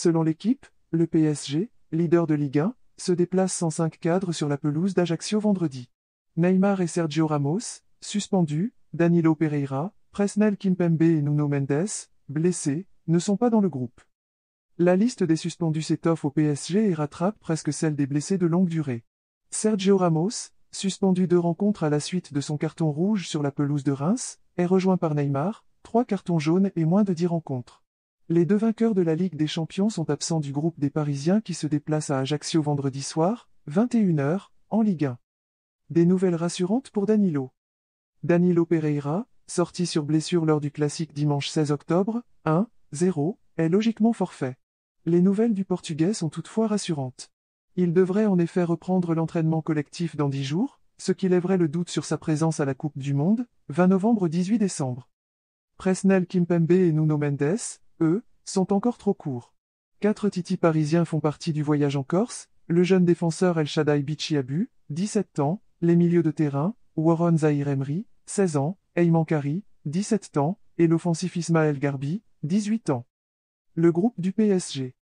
Selon l'équipe, le PSG, leader de Ligue 1, se déplace sans cinq cadres sur la pelouse d'Ajaccio vendredi. Neymar et Sergio Ramos, suspendus, Danilo Pereira, Presnel Kimpembe et Nuno Mendes, blessés, ne sont pas dans le groupe. La liste des suspendus s'étoffe au PSG et rattrape presque celle des blessés de longue durée. Sergio Ramos, suspendu deux rencontres à la suite de son carton rouge sur la pelouse de Reims, est rejoint par Neymar, trois cartons jaunes et moins de dix rencontres. Les deux vainqueurs de la Ligue des Champions sont absents du groupe des Parisiens qui se déplacent à Ajaccio vendredi soir, 21h, en Ligue 1. Des nouvelles rassurantes pour Danilo. Danilo Pereira, sorti sur blessure lors du classique dimanche 16 octobre, 1-0, est logiquement forfait. Les nouvelles du Portugais sont toutefois rassurantes. Il devrait en effet reprendre l'entraînement collectif dans 10 jours, ce qui lèverait le doute sur sa présence à la Coupe du Monde, 20 novembre-18 décembre. Presnel Kimpembe et Nuno Mendes, eux, sont encore trop courts. Quatre titis parisiens font partie du voyage en Corse, le jeune défenseur El Shaddai Bichiabu, 17 ans, les milieux de terrain, Warren Zahir Emery, 16 ans, Ayman Kari, 17 ans, et l'offensif Ismaël Garbi, 18 ans. Le groupe du PSG.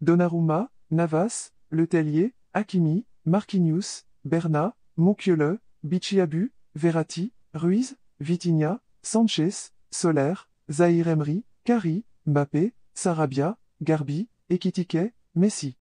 Donnarumma, Navas, Le Tellier, Hakimi, Marquinhos, Berna, Moukiole, Bichiabu, Verratti, Ruiz, Vitinha, Sanchez, Soler, Zahir Emery, Kari, Mbappé, Sarabia, Garbi, Ekitike, Messi.